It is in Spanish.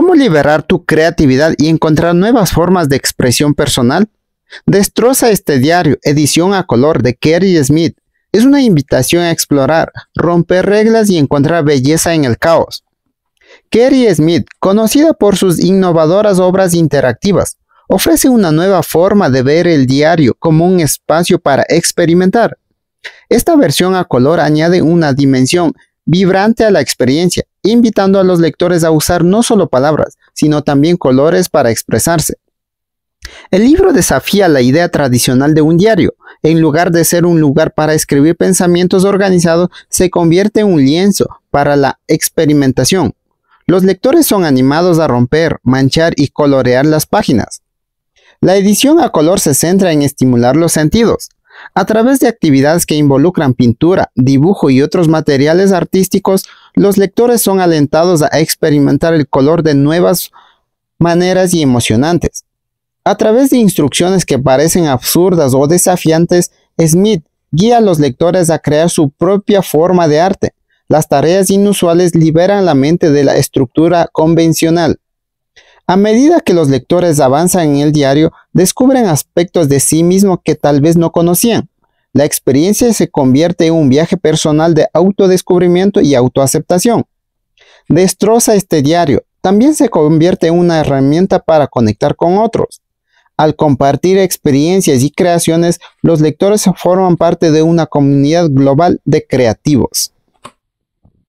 ¿Cómo liberar tu creatividad y encontrar nuevas formas de expresión personal? Destroza este diario, edición a color de Kerry Smith. Es una invitación a explorar, romper reglas y encontrar belleza en el caos. Kerry Smith, conocida por sus innovadoras obras interactivas, ofrece una nueva forma de ver el diario como un espacio para experimentar. Esta versión a color añade una dimensión vibrante a la experiencia, invitando a los lectores a usar no solo palabras, sino también colores para expresarse. El libro desafía la idea tradicional de un diario. En lugar de ser un lugar para escribir pensamientos organizados, se convierte en un lienzo para la experimentación. Los lectores son animados a romper, manchar y colorear las páginas. La edición a color se centra en estimular los sentidos, a través de actividades que involucran pintura, dibujo y otros materiales artísticos, los lectores son alentados a experimentar el color de nuevas maneras y emocionantes. A través de instrucciones que parecen absurdas o desafiantes, Smith guía a los lectores a crear su propia forma de arte. Las tareas inusuales liberan la mente de la estructura convencional. A medida que los lectores avanzan en el diario, descubren aspectos de sí mismo que tal vez no conocían. La experiencia se convierte en un viaje personal de autodescubrimiento y autoaceptación. Destroza este diario, también se convierte en una herramienta para conectar con otros. Al compartir experiencias y creaciones, los lectores forman parte de una comunidad global de creativos.